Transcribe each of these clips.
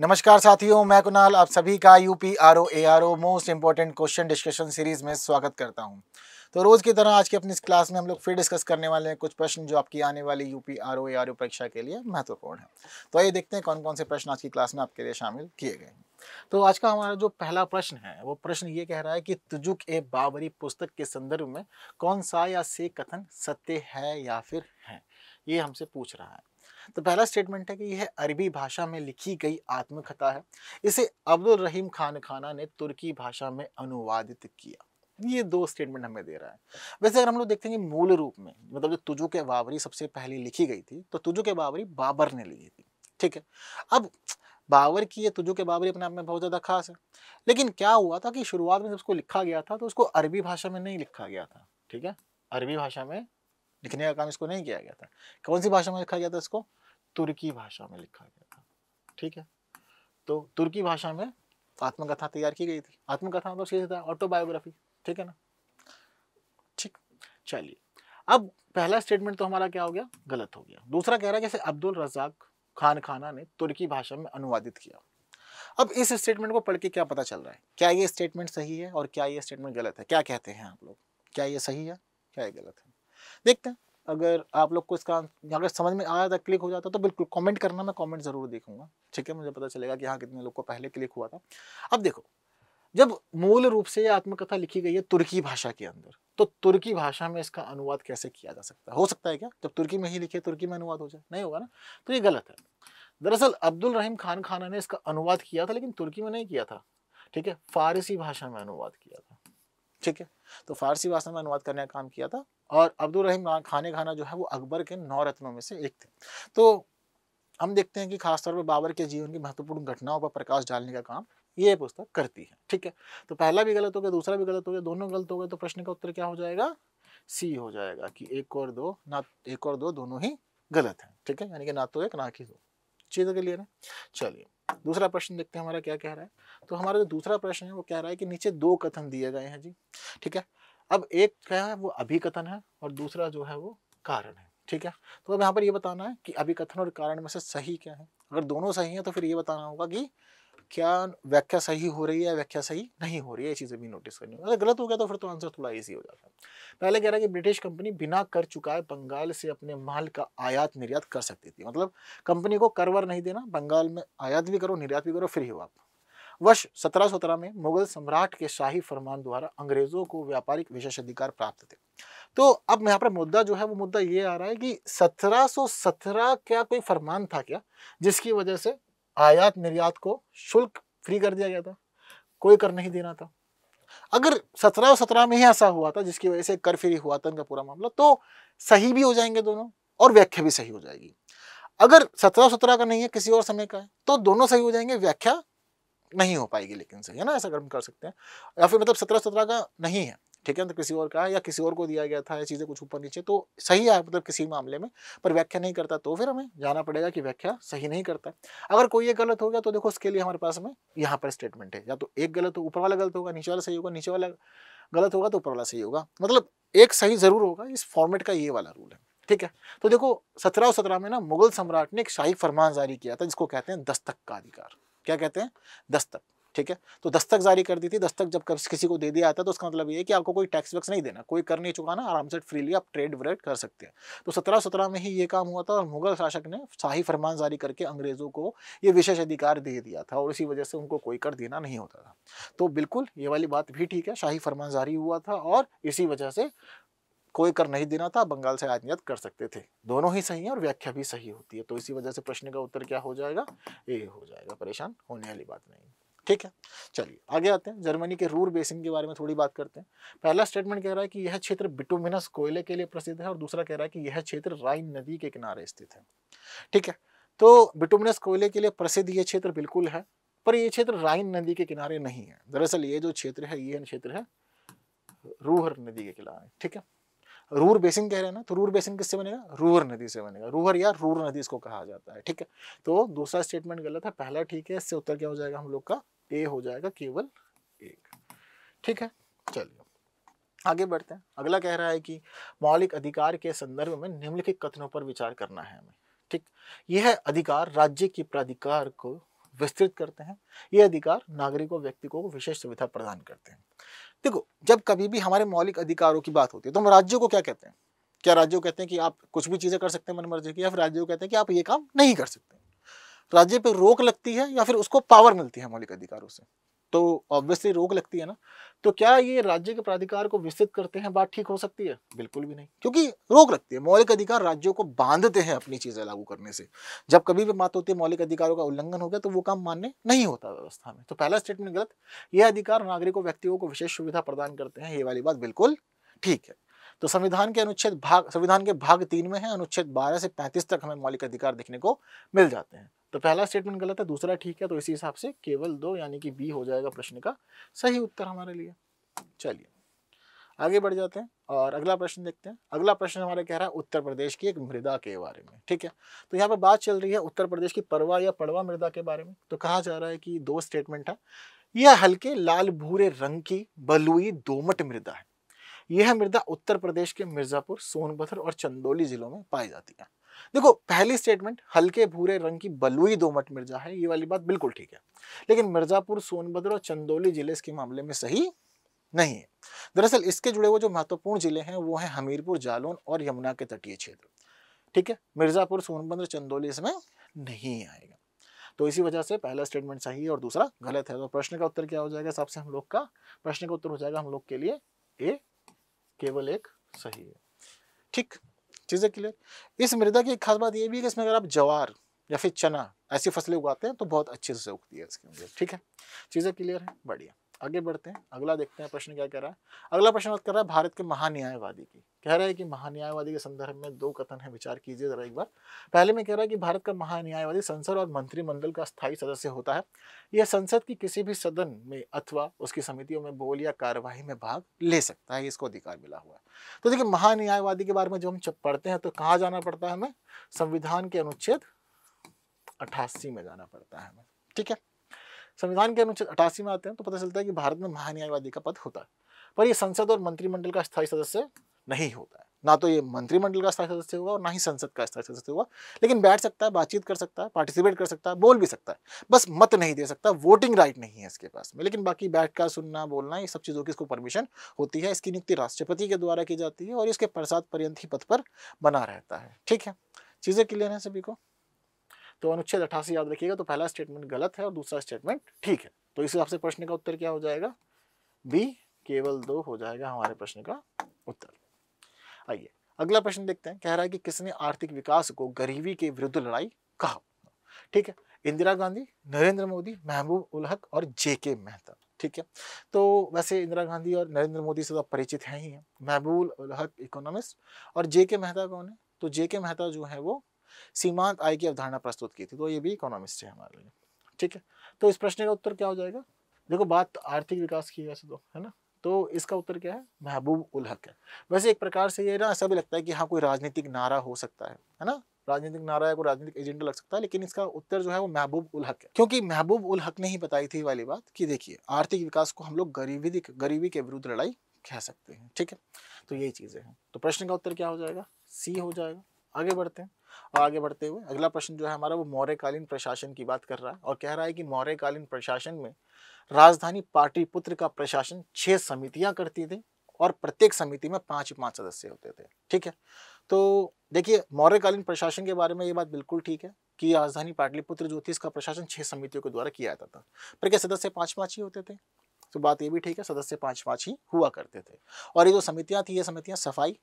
नमस्कार साथियों मैं कुणाल आप सभी का U P R O A R O most important question discussion series में स्वागत करता हूं तो रोज़ की तरह आज की अपनी इस क्लास में हम लोग फिर डिस्कस करने वाले हैं कुछ प्रश्न जो आपकी आने वाली U P R O A R O परीक्षा के लिए महत्वपूर्ण है तो आइए देखते हैं कौन कौन से प्रश्न आज की क्लास में आपके लिए शामिल किए गए हैं तो आज का हमारा जो पहला प्रश्न है वो प्रश्न ये कह रहा है कि तुजुक ए बाबरी पुस्तक के संदर्भ में कौन सा या से कथन सत्य है या फिर है ये हमसे पूछ रहा है तो पहला स्टेटमेंट है कि यह अरबी भाषा में लिखी गई आत्मकथा है इसे अब्दुल रहीम खान खाना ने तुर्की भाषा में अनुवादित किया ये दो स्टेटमेंट हमें दे रहा है वैसे अगर हम लोग देखते हैं मूल रूप में मतलब जो तुजु के बाबरी सबसे पहले लिखी गई थी तो तुजु के बाबरी बाबर ने लिखी थी ठीक है अब बाबर की ये तुजु के बाबरी अपने आप में बहुत ज़्यादा खास है लेकिन क्या हुआ था कि शुरुआत में जब उसको लिखा गया था तो उसको अरबी भाषा में नहीं लिखा गया था ठीक है अरबी भाषा में लिखने का काम इसको नहीं किया गया था कौन सी भाषा में लिखा गया था इसको तुर्की भाषा में लिखा गया था ठीक है तो तुर्की भाषा में आत्मकथा तैयार की गई थी आत्मकथा मतलब सीधे था ऑटोबायोग्राफी ठीक है ना ठीक चलिए अब पहला स्टेटमेंट तो हमारा क्या हो गया गलत हो गया दूसरा कह रहा है जैसे अब्दुल रजाक खान खाना ने तुर्की भाषा में अनुवादित किया अब इस स्टेटमेंट को पढ़ के क्या पता चल रहा है क्या ये स्टेटमेंट सही है और क्या ये स्टेटमेंट गलत है क्या कहते हैं आप लोग क्या ये सही है क्या ये गलत है देखते हैं अगर आप लोग को इसका अगर समझ में आया था क्लिक हो जाता तो बिल्कुल कमेंट करना मैं कमेंट ज़रूर देखूंगा ठीक है मुझे पता चलेगा कि हाँ कितने लोग को पहले क्लिक हुआ था अब देखो जब मूल रूप से आत्मकथा लिखी गई है तुर्की भाषा के अंदर तो तुर्की भाषा में इसका अनुवाद कैसे किया जा सकता है हो सकता है क्या जब तुर्की में ही लिखे तुर्की में अनुवाद हो जाए नहीं होगा ना तो ये गलत है दरअसल अब्दुल रहीम खान खाना ने इसका अनुवाद किया था लेकिन तुर्की में नहीं किया था ठीक है फारसी भाषा में अनुवाद किया था ठीक है तो फारसी भाषा में अनुवाद करने का काम किया था और अब्दुल रहीम खाने खाना जो है वो अकबर के नौ रत्नों में से एक थे तो हम देखते हैं कि खासतौर पर बाबर के जीवन की महत्वपूर्ण घटनाओं पर प्रकाश डालने का काम ये पुस्तक करती है ठीक है तो पहला भी गलत हो गया दूसरा भी गलत हो गया दोनों गलत हो गए तो प्रश्न का उत्तर क्या हो जाएगा सी हो जाएगा कि एक और दो ना एक और दो दोनों ही गलत है ठीक है यानी कि ना तो एक ना कि दो चीज़ों के लिए ना चलिए दूसरा प्रश्न देखते हैं हमारा क्या कह रहा है तो हमारा जो दूसरा प्रश्न है वो कह रहा है कि नीचे दो कथन दिए गए हैं जी ठीक है अब एक क्या है वो अभिकथन है और दूसरा जो है वो कारण है ठीक है तो अब यहाँ पर ये बताना है कि अभिकथन और कारण में से सही क्या है अगर दोनों सही है तो फिर ये बताना होगा कि क्या व्याख्या सही हो रही है व्याख्या सही नहीं हो रही है ये चीज़ें भी नोटिस करनी होगी अगर गलत हो गया तो फिर तो आंसर थोड़ा ईजी हो जाता है पहले कह रहा है कि ब्रिटिश कंपनी बिना कर चुका है बंगाल से अपने माल का आयात निर्यात कर सकती थी मतलब कंपनी को करवर नहीं देना बंगाल में आयात भी करो निर्यात भी करो फिर ही हो आप वर्ष सत्रह में मुगल सम्राट के शाही फरमान द्वारा अंग्रेजों को व्यापारिक विशेष अधिकार प्राप्त थे तो अब यहाँ पर मुद्दा जो है वो मुद्दा ये आ रहा है कि 1717 क्या कोई फरमान था क्या जिसकी वजह से आयात निर्यात को शुल्क फ्री कर दिया गया था कोई कर नहीं देना था अगर सत्रह सत्रह में ही ऐसा हुआ था जिसकी वजह से कर फ्री हुआ था इनका पूरा मामला तो सही भी हो जाएंगे दोनों और व्याख्या भी सही हो जाएगी अगर सत्रह सत्रह का नहीं है किसी और समय का है तो दोनों सही हो जाएंगे व्याख्या नहीं हो पाएगी लेकिन सही है ना ऐसा कर्म कर सकते हैं या फिर मतलब सत्रह सत्रह का नहीं है ठीक है तो किसी और का या किसी और को दिया गया था या चीज़ें कुछ ऊपर नीचे तो सही है मतलब किसी मामले में पर व्याख्या नहीं करता तो फिर हमें जाना पड़ेगा कि व्याख्या सही नहीं करता अगर कोई ये गलत हो गया तो देखो उसके लिए हमारे पास में यहाँ पर स्टेटमेंट है या तो एक गलत हो ऊपर वाला गलत होगा नीचे वाला सही होगा नीचे वाला गलत होगा तो ऊपर वाला सही होगा मतलब एक सही ज़रूर होगा इस फॉर्मेट का ये वाला रूल है ठीक है तो देखो सत्रह सत्रह में ना मुगल सम्राट ने एक शाही फरमान जारी किया था जिसको कहते हैं दस्तक का अधिकार क्या कहते हैं दस्तक ठीक है तो दस्तक जारी कर दी थी दस्तक जब किसी को दे दिया आता है तो उसका मतलब ये है कि आपको कोई टैक्स वैक्स नहीं देना कोई कर नहीं चुकाना आराम से फ्रीली आप ट्रेड व्रेड कर सकते हैं तो सत्रह सत्रह में ही ये काम हुआ था और मुगल शासक ने शाही फरमान जारी करके अंग्रेज़ों को ये विशेष अधिकार दे दिया था और इसी वजह से उनको कोई कर देना नहीं होता था तो बिल्कुल ये वाली बात भी ठीक है शाही फरमान जारी हुआ था और इसी वजह से कोई कर नहीं देना था बंगाल से आयात कर सकते थे दोनों ही सही है और व्याख्या भी सही होती है तो इसी वजह से प्रश्न का उत्तर क्या हो जाएगा ये हो जाएगा परेशान होने वाली बात नहीं ठीक है चलिए आगे आते हैं जर्मनी के रूर बेसिन के बारे में थोड़ी बात करते हैं पहला स्टेटमेंट कह रहा है कि यह क्षेत्र बिटुमिनस कोयले के लिए प्रसिद्ध है और दूसरा कह रहा है कि यह क्षेत्र राइन नदी के किनारे स्थित है ठीक है तो बिटुमिनस कोयले के लिए प्रसिद्ध ये क्षेत्र बिल्कुल है पर यह क्षेत्र राइन नदी के किनारे नहीं है दरअसल ये जो क्षेत्र है ये क्षेत्र है रूहर नदी के किनारे ठीक है रूर बेसिन कह रहे हैं ना तो रूर बेसिन किससे बनेगा रूहर नदी से बनेगा रूहर या रूर नदी इसको कहा जाता है ठीक है तो दूसरा स्टेटमेंट गलत है पहला ठीक है इससे उत्तर क्या हो जाएगा हम लोग का ए हो जाएगा केवल एक ठीक है चलिए आगे बढ़ते हैं अगला कह रहा है कि मौलिक अधिकार के संदर्भ में निम्नलिखित कथनों पर विचार करना है हमें ठीक यह अधिकार राज्य की प्राधिकार को विस्तृत करते हैं यह अधिकार नागरिकों व्यक्ति को विशेष सुविधा प्रदान करते हैं देखो जब कभी भी हमारे मौलिक अधिकारों की बात होती है तो हम राज्यों को क्या कहते हैं क्या राज्यों कहते हैं कि आप कुछ भी चीज़ें कर सकते हैं मनमर्जी की या फिर राज्यों कहते हैं कि आप ये काम नहीं कर सकते राज्य पर रोक लगती है या फिर उसको पावर मिलती है मौलिक अधिकारों से तो ऑब्वियसली रोक लगती है ना तो क्या ये राज्य के प्राधिकार को विस्तृत करते हैं बात ठीक हो सकती है बिल्कुल भी नहीं क्योंकि रोक लगती है मौलिक अधिकार राज्यों को बांधते हैं अपनी चीजें लागू करने से जब कभी भी बात होती है मौलिक अधिकारों का उल्लंघन हो गया तो वो काम मान्य नहीं होता व्यवस्था में तो पहला स्टेटमेंट गलत ये अधिकार नागरिकों व्यक्तियों को विशेष सुविधा प्रदान करते हैं ये वाली बात बिल्कुल ठीक है तो संविधान के अनुच्छेद भाग संविधान के भाग तीन में है अनुच्छेद बारह से पैंतीस तक हमें मौलिक अधिकार देखने को मिल जाते हैं तो पहला स्टेटमेंट गलत है दूसरा ठीक है तो इसी हिसाब से केवल दो यानी कि बी हो जाएगा प्रश्न का सही उत्तर हमारे लिए चलिए आगे बढ़ जाते हैं और अगला प्रश्न देखते हैं अगला प्रश्न हमारे कह रहा है उत्तर प्रदेश की एक मृदा के बारे में ठीक है तो यहाँ पर बात चल रही है उत्तर प्रदेश की परवा या पड़वा मृदा के बारे में तो कहा जा रहा है कि दो स्टेटमेंट है यह हल्के लाल भूरे रंग की बलुई दोमट मृदा है यह मृदा उत्तर प्रदेश के मिर्जापुर सोनभद्र और चंदौली जिलों में पाई जाती है देखो पहली स्टेटमेंट हल्के भूरे रंग की बलुई दोमट मिर्जा है ये वाली बात बिल्कुल ठीक है लेकिन मिर्जापुर सोनभद्र और चंदौली जिले इसके मामले में सही नहीं है दरअसल इसके जुड़े हुए जो महत्वपूर्ण जिले हैं वो हैं हमीरपुर जालौन और यमुना के तटीय क्षेत्र ठीक है मिर्जापुर सोनभद्र चंदौली इसमें नहीं आएगा तो इसी वजह से पहला स्टेटमेंट सही है और दूसरा गलत है तो प्रश्न का उत्तर क्या हो जाएगा सबसे हम लोग का प्रश्न का उत्तर हो जाएगा हम लोग के लिए ए केवल एक सही है ठीक चीज़ें क्लियर इस मृदा की एक खास बात यह भी है कि इसमें अगर आप जवार या फिर चना ऐसी फसलें उगाते हैं तो बहुत अच्छे से उगती है इसके अंदर ठीक है चीज़ें क्लियर हैं बढ़िया आगे बढ़ते हैं अगला देखते हैं प्रश्न क्या कह रहा है अगला प्रश्न बात कर रहा है भारत के महान्यायवादी की कह रहा है कि महान्यायवादी के संदर्भ में दो कथन है विचार कीजिए जरा एक बार पहले में कह रहा है कि भारत का महान्यायवादी संसद और मंत्रिमंडल का स्थायी सदस्य होता है यह संसद की किसी भी सदन में अथवा उसकी समितियों में बोल या कार्यवाही में भाग ले सकता है इसको अधिकार मिला हुआ है तो देखिए महान्यायवादी के बारे में जो हम पढ़ते हैं तो कहाँ जाना पड़ता है हमें संविधान के अनुच्छेद अठासी में जाना पड़ता है हमें ठीक है संविधान के अनुच्छेद अठासी में आते हैं तो पता चलता है कि भारत में महान्यायवादी का पद होता है पर यह संसद और मंत्रिमंडल का स्थायी सदस्य नहीं होता है ना तो ये मंत्रिमंडल का स्थायी सदस्य होगा और ना ही संसद का स्थायी सदस्य होगा लेकिन बैठ सकता है बातचीत कर सकता है पार्टिसिपेट कर सकता है बोल भी सकता है बस मत नहीं दे सकता वोटिंग राइट नहीं है इसके पास में लेकिन बाकी बैठ का सुनना बोलना ये सब चीज़ों की इसको परमिशन होती है इसकी नियुक्ति राष्ट्रपति के द्वारा की जाती है और इसके प्रसाद पर्यंत ही पद पर बना रहता है ठीक है चीज़ें क्लियर हैं सभी को तो अनुच्छेद अठासी याद रखिएगा तो पहला स्टेटमेंट गलत है और दूसरा स्टेटमेंट ठीक है तो इस हिसाब से प्रश्न का उत्तर क्या हो जाएगा बी केवल दो हो जाएगा हमारे प्रश्न का उत्तर आइए अगला प्रश्न देखते हैं कह रहा है कि किसने आर्थिक विकास को गरीबी के विरुद्ध लड़ाई कहा ठीक है इंदिरा गांधी नरेंद्र मोदी महबूब उल हक और जेके मेहता ठीक है तो वैसे इंदिरा गांधी और नरेंद्र मोदी से तो परिचित हैं ही हैं महबूब उल हक इकोनॉमिस्ट और जेके मेहता कौन है तो जेके मेहता जो है वो सीमांत आय की अवधारणा प्रस्तुत की थी तो ये भी इकोनॉमिस्ट है हमारे लिए ठीक है तो इस प्रश्न का उत्तर क्या हो जाएगा देखो बात आर्थिक विकास की वैसे तो है ना तो इसका उत्तर क्या है महबूब उल हक है वैसे एक प्रकार से ये ना ऐसा भी लगता है कि हाँ कोई राजनीतिक नारा हो सकता है है ना राजनीतिक नारा या कोई राजनीतिक एजेंडा लग सकता है लेकिन इसका उत्तर जो है वो महबूब उल हक है क्योंकि महबूब उल हक ने ही बताई थी वाली बात कि देखिए आर्थिक विकास को हम लोग गरीबी गरीबी के विरुद्ध लड़ाई कह सकते हैं ठीक है तो यही चीज़ें हैं तो प्रश्न का उत्तर क्या हो जाएगा सी हो जाएगा आगे बढ़ते हैं और आगे बढ़ते हुए अगला प्रश्न जो है हमारा वो मौर्यकालीन प्रशासन की बात कर रहा है और कह रहा है कि मौर्यकालीन प्रशासन में राजधानी पाटलिपुत्र का प्रशासन छह समितियां करती थी और प्रत्येक समिति में पांच पांच सदस्य होते थे ठीक है तो देखिए मौर्यकालीन प्रशासन के बारे में ये बात बिल्कुल ठीक है कि राजधानी पाटलिपुत्र जो थी इसका प्रशासन छह समितियों के द्वारा किया जाता था पर क्या सदस्य पांच पांच ही होते थे तो बात ये भी ठीक है सदस्य पांच पांच ही हुआ करते थे और ये जो समितियां थी ये समितियां सफाई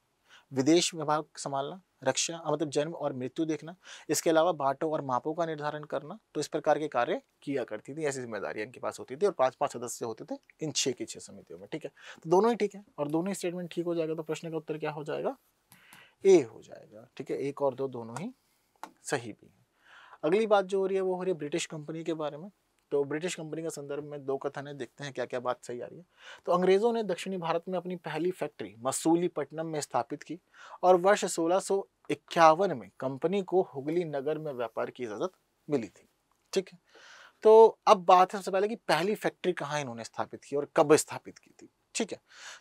विदेश विभाग संभालना रक्षा मतलब जन्म और मृत्यु देखना इसके अलावा बाटों और मापों का निर्धारण करना तो इस प्रकार के कार्य किया करती थी ऐसी जिम्मेदारियां इनके पास होती थी और पांच पांच सदस्य होते थे इन छह की छह समितियों में ठीक है तो दोनों ही ठीक है और दोनों ही स्टेटमेंट ठीक हो जाएगा तो प्रश्न का उत्तर क्या हो जाएगा ए हो जाएगा ठीक है एक और दो दोनों ही सही भी है अगली बात जो हो रही है वो हो रही है ब्रिटिश कंपनी के बारे में तो ब्रिटिश कंपनी के संदर्भ में दो कथन देखते हैं क्या क्या बात सही आ रही है तो अंग्रेज़ों ने दक्षिणी भारत में अपनी पहली फैक्ट्री मसूलीपट्टनम में स्थापित की और वर्ष सोलह में कंपनी को हुगली नगर में व्यापार की इजाज़त मिली थी ठीक है तो अब बात है सबसे पहले कि पहली फैक्ट्री कहाँ इन्होंने स्थापित की और कब स्थापित की थी ठीक है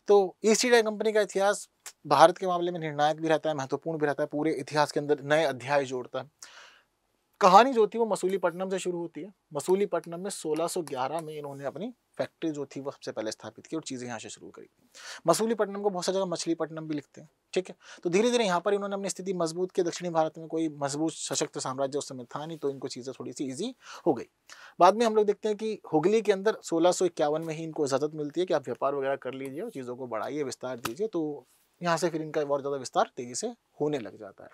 तो ईस्ट इंडिया कंपनी का इतिहास भारत के मामले में निर्णायक भी रहता है महत्वपूर्ण भी रहता है पूरे इतिहास के अंदर नए अध्याय जोड़ता है कहानी जो थी वो मसूलीपट्टनम से शुरू होती है मसूलीपट्टनम में 1611 में इन्होंने अपनी फैक्ट्री जो थी वो सबसे पहले स्थापित की और चीज़ें यहाँ से शुरू करी मसूलीपट्टनम को बहुत सारी जगह मछलीपट्टनम भी लिखते हैं ठीक है तो धीरे धीरे यहाँ पर इन्होंने अपनी स्थिति मजबूत की दक्षिणी भारत में कोई मजबूत सशक्त साम्राज्य उस समय था नहीं तो इनको चीज़ें थोड़ी सी ईजी हो गई बाद में हम लोग देखते हैं कि हुगली के अंदर सोलह में ही इनको इजाज़त मिलती है कि आप व्यापार वगैरह कर लीजिए और चीज़ों को बढ़ाइए विस्तार दीजिए तो यहाँ से फिर इनका और ज़्यादा विस्तार तेज़ी से होने लग जाता है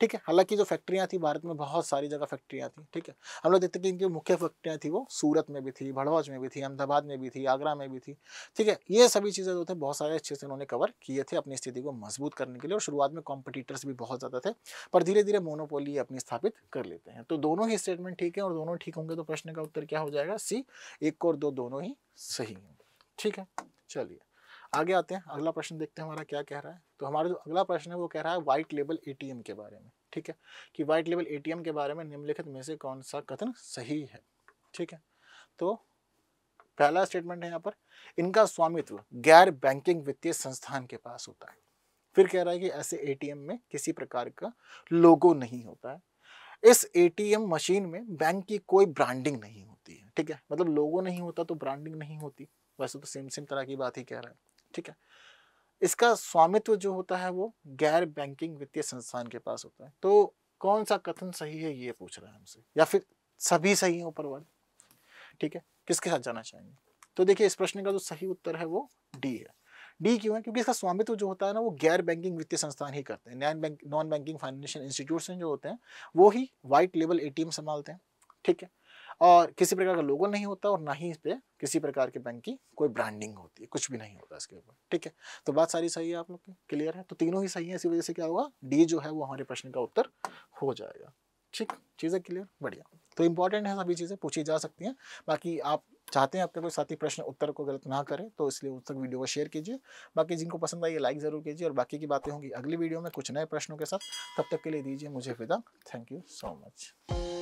ठीक है हालांकि जो फैक्ट्रियाँ थी भारत में बहुत सारी जगह फैक्ट्रियाँ थी ठीक है हम लोग देखते कि इनकी मुख्य फैक्ट्रियाँ थी वो सूरत में भी थी भड़वाज में भी थी अहमदाबाद में भी थी आगरा में भी थी ठीक है ये सभी चीज़ें जो थे बहुत सारे अच्छे से उन्होंने कवर किए थे अपनी स्थिति को मजबूत करने के लिए और शुरुआत में कॉम्पिटिटर्स भी बहुत ज़्यादा थे पर धीरे धीरे मोनोपोली अपनी स्थापित कर लेते हैं तो दोनों ही स्टेटमेंट ठीक है और दोनों ठीक होंगे तो प्रश्न का उत्तर क्या हो जाएगा सी एक और दो दोनों ही सही हैं ठीक है चलिए आगे आते हैं अगला प्रश्न देखते हैं हमारा क्या कह रहा है तो हमारा जो अगला प्रश्न है वो कह रहा है व्हाइट लेबल एटीएम के बारे में ठीक है कि व्हाइट लेबल एटीएम के बारे में निम्नलिखित में से कौन सा कथन सही है ठीक है तो पहला स्टेटमेंट है यहाँ पर इनका स्वामित्व गैर बैंकिंग वित्तीय संस्थान के पास होता है फिर कह रहा है कि ऐसे ए में किसी प्रकार का लोगो नहीं होता है इस ए मशीन में बैंक की कोई ब्रांडिंग नहीं होती है ठीक है मतलब लोगो नहीं होता तो ब्रांडिंग नहीं होती वैसे तो सेम सेम तरह की बात ही कह रहा है ठीक है इसका स्वामित्व जो होता है वो गैर बैंकिंग वित्तीय संस्थान के पास होता है तो कौन सा कथन सही है ये पूछ रहा है हमसे या फिर सभी सही है ऊपर वाले ठीक है किसके साथ जाना चाहेंगे तो देखिए इस प्रश्न का जो सही उत्तर है वो डी है डी क्यों है क्योंकि इसका स्वामित्व जो होता है ना वो गैर बैंकिंग वित्तीय संस्थान ही करते हैं non bank non banking financial institution जो होते हैं वो ही व्हाइट लेवल एटीएम संभालते हैं ठीक है और किसी प्रकार का लोगो नहीं होता और ना ही इस पर किसी प्रकार के बैंक की कोई ब्रांडिंग होती है कुछ भी नहीं होता इसके ऊपर ठीक है तो बात सारी सही है आप लोग की क्लियर है तो तीनों ही सही है इसी वजह से क्या होगा डी जो है वो हमारे प्रश्न का उत्तर हो जाएगा ठीक चीज़ें क्लियर बढ़िया तो इंपॉर्टेंट है सभी चीज़ें पूछी जा सकती हैं बाकी आप चाहते हैं आपके कोई साथी प्रश्न उत्तर को गलत ना करें तो इसलिए उस तक वीडियो को शेयर कीजिए बाकी जिनको पसंद आई लाइक ज़रूर कीजिए और बाकी की बातें होंगी अगली वीडियो में कुछ नए प्रश्नों के साथ तब तक के लिए दीजिए मुझे फिदा थैंक यू सो मच